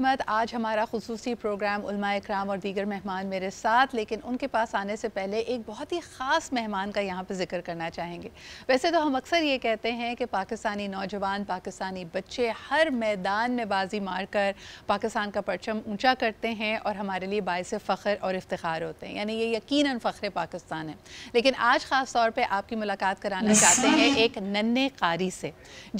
खिदमत आज हमारा खसूसी प्रोग्राम कराम और दीगर मेहमान मेरे साथ लेकिन उनके पास आने से पहले एक बहुत ही ख़ास मेहमान का यहाँ पर जिक्र करना चाहेंगे वैसे तो हम अक्सर ये कहते हैं कि पाकिस्तानी नौजवान पाकिस्तानी बच्चे हर मैदान में बाजी मार कर पाकिस्तान का परचम ऊँचा करते हैं और हमारे लिए बायस फ़ख्र और इफ्तार होते हैं यानी ये यकीन फ़ख्र पाकिस्तान है लेकिन आज ख़ास तौर पर आपकी मुलाकात कराना चाहते हैं एक नन्े कारी से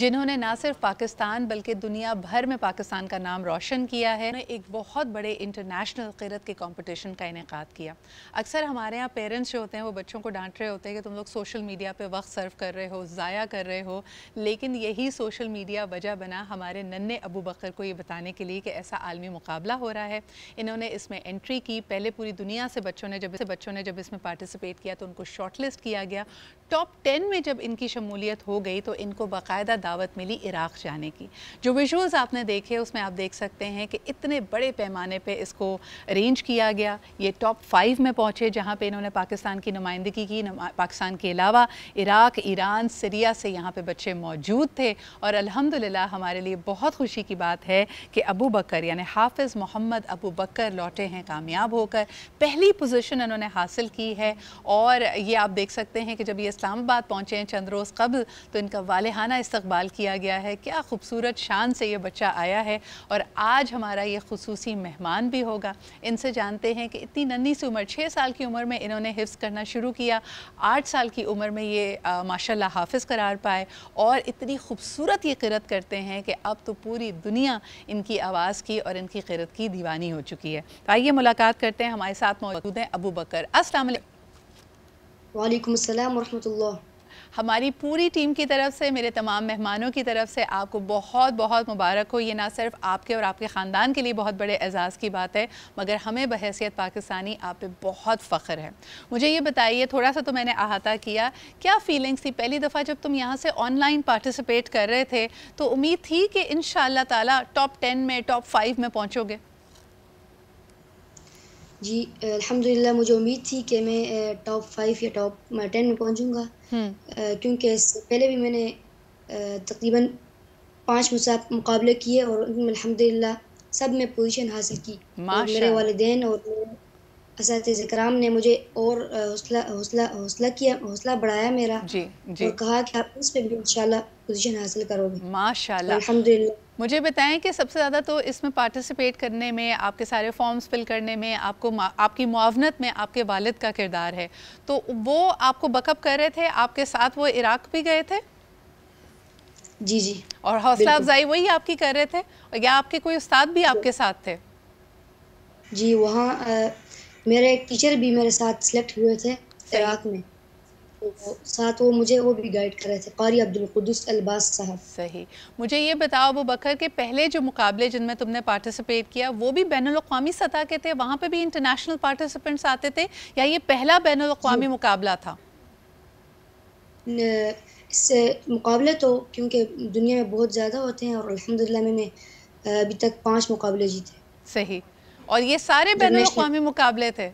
जिन्होंने ना सिर्फ पाकिस्तान बल्कि दुनिया भर में पाकिस्तान का नाम रोशन किया है एक बहुत बड़े इंटरनेशनल किरत के कंपटीशन का इनका किया अक्सर हमारे यहाँ पेरेंट्स जो होते हैं वो बच्चों को डांट रहे होते हैं कि तुम लोग सोशल मीडिया पे वक्त सर्व कर रहे हो ज़ाया कर रहे हो लेकिन यही सोशल मीडिया वजह बना हमारे नन्हे अबू बकर को ये बताने के लिए कि ऐसा आलमी मुकाबला हो रहा है इन्होंने इसमें एंट्री की पहले पूरी दुनिया से बच्चों ने जब बच्चों ने जब इसमें पार्टिसिपेट किया तो उनको लिस्ट किया गया टॉप टेन में जब इनकी शमूलियत हो गई तो इनको बाकायदा दावत मिली इराक़ जाने की जो विजुअल्स आपने देखे उसमें आप देख सकते हैं हैं कि इतने बड़े पैमाने पे इसको अरेंज किया गया ये टॉप फाइव में पहुंचे जहां पे इन्होंने पाकिस्तान की नुमाइंदगी की पाकिस्तान के अलावा इराक ईरान सीरिया से यहां पे बच्चे मौजूद थे और अल्हम्दुलिल्लाह हमारे लिए बहुत खुशी की बात है कि अबू बकर यानी हाफिज़ मोहम्मद अबू बकर लौटे हैं कामयाब होकर पहली पोजिशन इन्होंने हासिल की है और ये आप देख सकते हैं कि जब ये इस्लामाबाद पहुँचे हैं चंद रोज़ कबल तो इनका वालहाना इस्तबाल किया गया है क्या खूबसूरत शान से ये बच्चा आया है और आज आज हमारा ये खसूस मेहमान भी होगा इनसे जानते हैं कि इतनी नन्ही सी उम्र छः साल की उम्र में इन्होंने हिफ्स करना शुरू किया आठ साल की उम्र में ये माशाल्लाह हाफिज़ करार पाए और इतनी खूबसूरत ये किरत करते हैं कि अब तो पूरी दुनिया इनकी आवाज़ की और इनकी किरत की दीवानी हो चुकी है तो आइए मुलाकात करते हैं हमारे साथ मौजूद हैं अबू बकर असल वालेकुम अस्सलाम हमारी पूरी टीम की तरफ से मेरे तमाम मेहमानों की तरफ से आपको बहुत बहुत मुबारक हो ये ना सिर्फ आपके और आपके ख़ानदान के लिए बहुत बड़े एजाज़ की बात है मगर हमें बहसीत पाकिस्तानी आप पे बहुत फ़ख्र है मुझे ये बताइए थोड़ा सा तो मैंने अहाता किया क्या फीलिंग्स थी पहली दफ़ा जब तुम यहाँ से ऑनलाइन पार्टिसिपेट कर रहे थे तो उम्मीद थी कि इन शॉप टेन में टॉप फाइव में पहुँचोगे जी अल्हम्दुलिल्लाह मुझे उम्मीद थी कि मैं टॉप फाइव या टॉप टेन में पहुंचूंगा हम्म। क्योंकि इससे पहले भी मैंने तकरीबन पांच मुकाबले किए और अल्हम्दुलिल्लाह सब में पोजीशन हासिल की मेरे वालदेन और इस कराम ने मुझे और हौसला हौसला हौसला किया हौसला बढ़ाया मेरा जी जी और कहा कि आप इस पे भी इंशाल्लाह पोजीशन हासिल करोगे माशाल्लाह अल्हम्दुलिल्लाह मुझे बताएं कि सबसे ज़्यादा तो इसमें पार्टिसिपेट करने में आपके सारे फॉर्म्स फिल करने में आपको आपकी मुआवनत में आपके वालिद का किरदार है तो वो आपको बकअप कर रहे थे आपके साथ वो इराक भी गए थे जी जी और हौसला अफजाई वही आपकी कर रहे थे या आपके कोई उस्ताद भी आपके साथ थे जी वहाँ मेरे एक टीचर भी मेरे साथ सिलेक्ट हुए थे इराक में तो साथ वो मुझे वो भी गाइड कर रहे थे कारी अब्दुल कुदस अलबास साहब सही मुझे ये बताओ अबू बकर के पहले जो मुकाबले जिनमें तुमने पार्टिसिपेट किया वो भी बैन अवी सतह के थे वहाँ पे भी इंटरनेशनल पार्टिसिपेंट्स आते थे या ये पहला बैन अवी मुकाबला था इससे मुकाबले तो क्योंकि दुनिया में बहुत ज़्यादा होते हैं और अलहमदिल्ला मैंने अभी तक पाँच मुकाबले जीते सही और ये सारे बैन अवी मुकाबले थे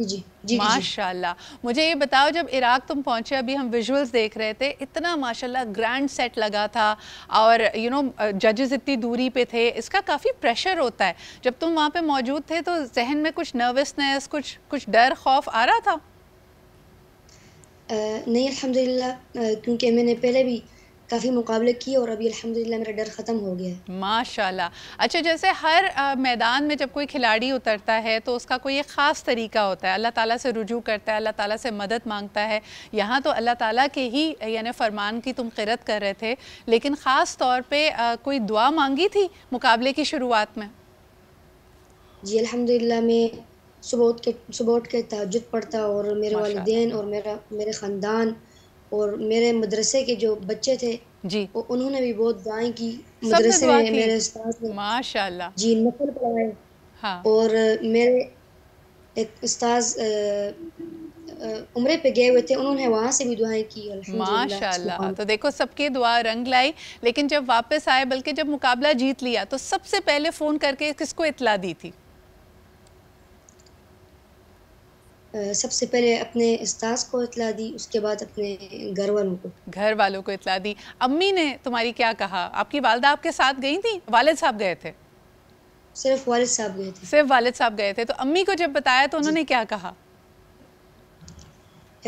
जी जी माशाल्लाह मुझे ये बताओ जब इराक तुम पहुंचे अभी हम विजुअल्स देख रहे थे इतना माशाल्लाह ग्रैंड सेट लगा था और यू नो जजेस इतनी दूरी पे थे इसका काफ़ी प्रेशर होता है जब तुम वहाँ पे मौजूद थे तो जहन में कुछ नर्वसनेस कुछ कुछ डर खौफ आ रहा था आ, नहीं अलहमदिल्ला क्योंकि मैंने पहले भी काफ़ी मुकाबले किए और अभी अलहमदिल्ला मेरा डर ख़त्म हो गया है माशाल्लाह अच्छा जैसे हर आ, मैदान में जब कोई खिलाड़ी उतरता है तो उसका कोई एक ख़ास तरीका होता है अल्लाह ताला से रुजू करता है अल्लाह ताला से मदद मांगता है यहाँ तो अल्लाह ताला के ही यानी फरमान की तुम किरत कर रहे थे लेकिन ख़ास तौर पर कोई दुआ मांगी थी मुकाबले की शुरुआत में जी अलहमदिल्ला में सुबह के सुबह के तहजद पढ़ता और मेरे वालदेन और मेरा मेरे ख़ानदान और मेरे मदरसे के जो बच्चे थे जी उन्होंने भी बहुत दुआएं की मदरसे में मेरे उस्ताद माशाल्लाह जी नफल पढ़ाए हाँ। और मेरे एक उस्ताद उम्र पे गए हुए थे उन्होंने वहाँ से भी दुआएं की माशाल्लाह तो देखो सबके दुआ रंग लाई लेकिन जब वापस आए बल्कि जब मुकाबला जीत लिया तो सबसे पहले फ़ोन करके किसको इतला दी थी सबसे पहले अपने इस्ताज को इतला दी उसके बाद अपने घर वालों को घर वालों को इतला दी अम्मी ने तुम्हारी क्या कहा आपकी वालदा आपके साथ गई थी वालिद साहब गए थे सिर्फ वालिद साहब गए थे सिर्फ वालिद साहब गए थे तो अम्मी को जब बताया तो उन्होंने क्या कहा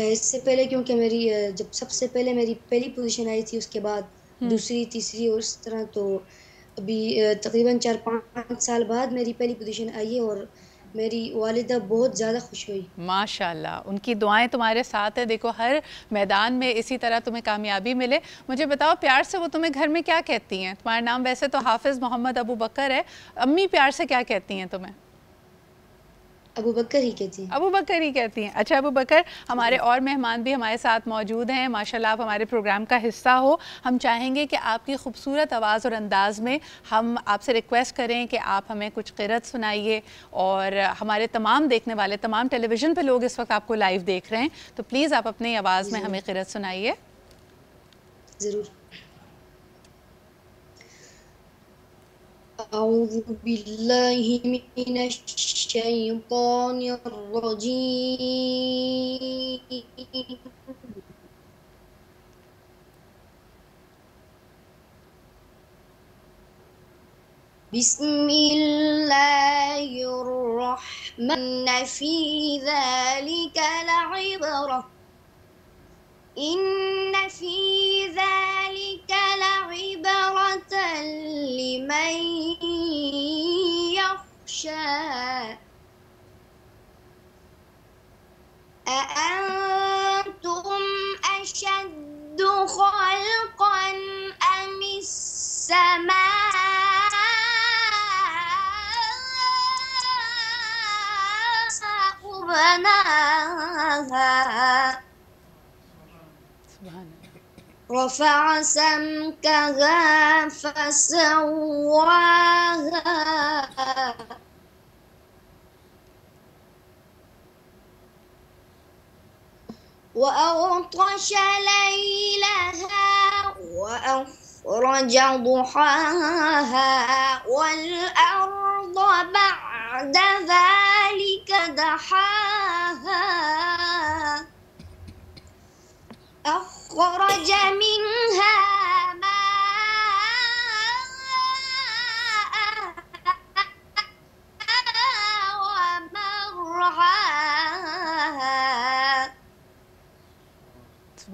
इससे पहले क्योंकि मेरी जब सबसे पहले मेरी पहली पोजीशन आई थी उसके बाद हम्म। दूसरी तीसरी और इस तरह तो अभी तकरीबन चार पाँच साल बाद मेरी पहली पोजीशन आई है और मेरी वालदा बहुत ज़्यादा खुश हुई माशाल्लाह उनकी दुआएं तुम्हारे साथ है देखो हर मैदान में इसी तरह तुम्हें कामयाबी मिले मुझे बताओ प्यार से वो तुम्हें घर में क्या कहती हैं तुम्हारा नाम वैसे तो हाफिज़ मोहम्मद अबू बकर है अम्मी प्यार से क्या कहती हैं तुम्हें अबू बकर ही कहती हैं अबू बकर ही कहती हैं अच्छा अबू बकर हमारे और मेहमान भी हमारे साथ मौजूद हैं माशाल्लाह आप हमारे प्रोग्राम का हिस्सा हो हम चाहेंगे कि आपकी खूबसूरत आवाज़ और अंदाज़ में हम आपसे रिक्वेस्ट करें कि आप हमें कुछ किरत सुनाइए और हमारे तमाम देखने वाले तमाम टेलीविज़न पर लोग इस वक्त आपको लाइव देख रहे हैं तो प्लीज़ आप अपनी आवाज़ में हमें किरत सुनाइए ज़रूर أعوذ بالله من الشيطان الشيطان الرجيم بسم الله الرحمن في ذلك لعبرة إن في ذلك لعبرة لمن فناها رفع سمكها فسواها وأغطش ليلها وأخرج ضحاها والأرض بعد بعد ذلك دحاها أخرج منها ماء ومرعاها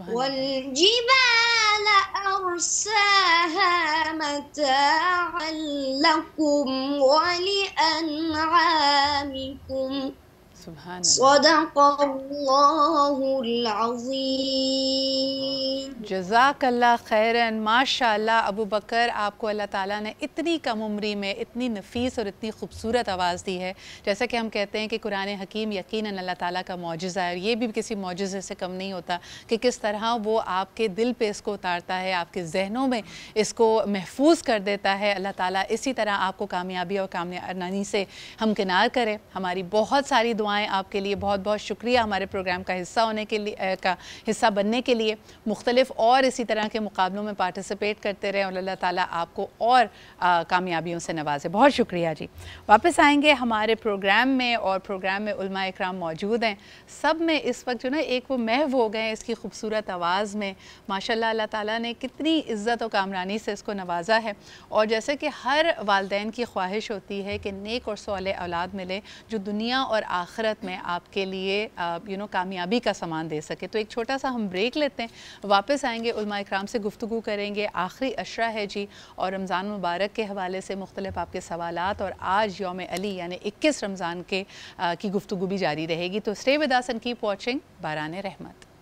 والجبال أرسل متاعا لكم ولأنعامكم जजाकल्ला खैर माशा अबू बकर आपको अल्लाह ताला ने इतनी कम उम्री में इतनी नफीस और इतनी खूबसूरत आवाज़ दी है जैसा कि हम कहते हैं कि कुरान हकीम यकीन अल्लाह ताला का मुजज़ा है और ये भी किसी मुजज़े से कम नहीं होता कि किस तरह वो आपके दिल पे इसको उतारता है आपके जहनों में इसको महफूज कर देता है अल्लाह ताला इसी तरह आपको कामयाबी और कामयानी से हमकिनार करें हमारी बहुत सारी दुआ नुमाएँ आपके लिए बहुत बहुत शुक्रिया हमारे प्रोग्राम का हिस्सा होने के लिए का हिस्सा बनने के लिए मुख्तलिफ और इसी तरह के मुकाबलों में पार्टिसिपेट करते रहें और अल्लाह ताली आपको और कामयाबियों से नवाजे बहुत शुक्रिया जी वापस आएंगे हमारे प्रोग्राम में और प्रोग्राम में उमा इकराम मौजूद हैं सब में इस वक्त जो ना एक वो महव हो गए इसकी खूबसूरत आवाज़ में माशाल्लाह अल्लाह ताला ने कितनी इज़्ज़त और कामरानी से इसको नवाजा है और जैसे कि हर वालदेन की ख्वाहिश होती है कि नेक और सोल औलाद मिले जो दुनिया और आखिर आखिरत में आपके लिए यू नो कामयाबी का सामान दे सके तो एक छोटा सा हम ब्रेक लेते हैं वापस आएंगे उलमा इक्राम से गुफ्तु करेंगे आखिरी अशरा है जी और रमज़ान मुबारक के हवाले से मुख्तलिफ आपके सवाल और आज योम अली यानि इक्कीस रमज़ान के आ, की गुफ्तु भी जारी रहेगी तो stay with us keep watching Baran रहमत